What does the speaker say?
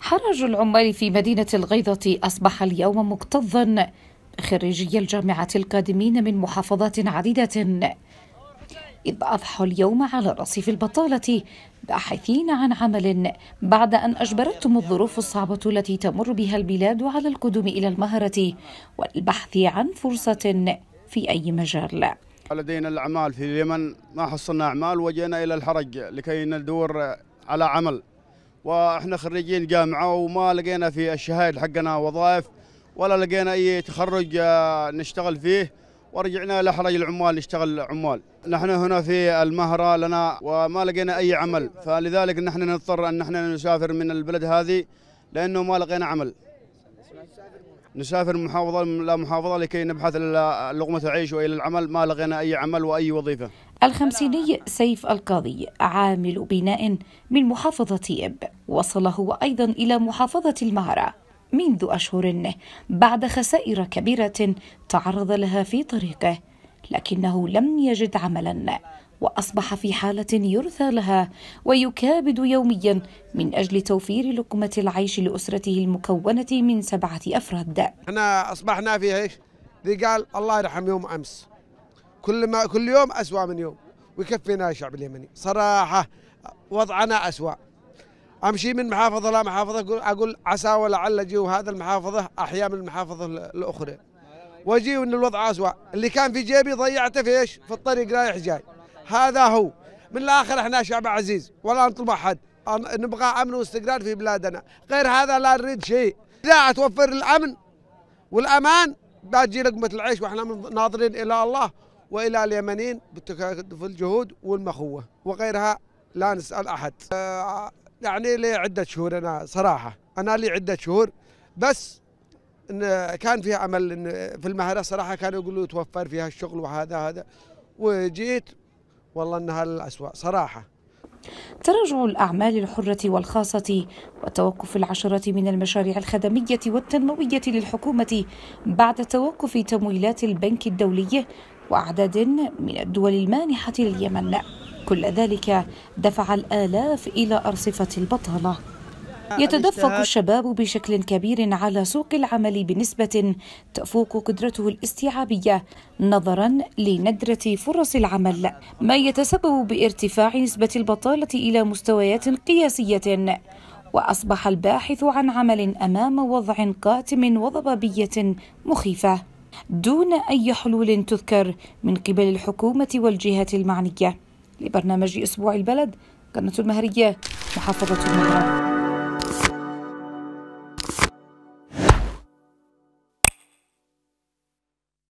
حرج العمال في مدينة الغيضة أصبح اليوم مكتظا خريجي الجامعة القادمين من محافظات عديدة إذ أضحوا اليوم على رصيف البطالة باحثين عن عمل بعد أن أجبرتهم الظروف الصعبة التي تمر بها البلاد على القدوم إلى المهرة والبحث عن فرصة في أي مجال لدينا الأعمال في اليمن ما حصلنا أعمال وجئنا إلى الحرج لكي ندور على عمل واحنا خريجين جامعه وما لقينا في الشهايد حقنا وظائف ولا لقينا اي تخرج آه، نشتغل فيه ورجعنا لحرج العمال نشتغل عمال نحن هنا في المهرة لنا وما لقينا أي عمل فلذلك نحن نضطر أن نحن نسافر من البلد هذه لأنه ما لقينا عمل نسافر من محافظة إلى محافظة لكي نبحث إلى لقمة العيش وإلى العمل ما لقينا أي عمل وأي وظيفة الخمسيني سيف القاضي عامل بناء من محافظة إب وصل هو أيضا إلى محافظة المعرة منذ أشهر بعد خسائر كبيرة تعرض لها في طريقه لكنه لم يجد عملا واصبح في حاله يرثى لها ويكابد يوميا من اجل توفير لقمه العيش لاسرته المكونه من سبعه افراد. احنا اصبحنا في ايش؟ ذي قال الله يرحم يوم امس كل ما كل يوم اسوء من يوم ويكفينا يا شعب اليمني صراحه وضعنا اسوء امشي من محافظه لمحافظه اقول اقول عسى ولعل جو هذا المحافظه احيا من المحافظه الاخرى واجي ان الوضع اسوء اللي كان في جيبي ضيعته في ايش في الطريق رايح جاي هذا هو من الاخر احنا شعب عزيز ولا نطلب احد نبغى امن واستقرار في بلادنا غير هذا لا نريد شيء اذا توفر الامن والامان بتجي لقمه العيش واحنا ناظرين الى الله والى اليمنيين في الجهود والمخوه وغيرها لا نسال احد آه، يعني لي عده شهور انا صراحه انا لي عده شهور بس إن كان فيها امل إن في المهره صراحه كانوا يقولوا توفر فيها الشغل وهذا هذا وجيت والله انها الأسوأ صراحه تراجع الأعمال الحرة والخاصة وتوقف العشرة من المشاريع الخدمية والتنموية للحكومة بعد توقف تمويلات البنك الدولي وأعداد من الدول المانحة لليمن كل ذلك دفع الآلاف إلى أرصفة البطالة يتدفق الشباب بشكل كبير على سوق العمل بنسبة تفوق قدرته الاستيعابية نظرا لندرة فرص العمل ما يتسبب بارتفاع نسبة البطالة إلى مستويات قياسية وأصبح الباحث عن عمل أمام وضع قاتم وضبابية مخيفة دون أي حلول تذكر من قبل الحكومة والجهات المعنية لبرنامج أسبوع البلد قناة المهرية محافظة المغرب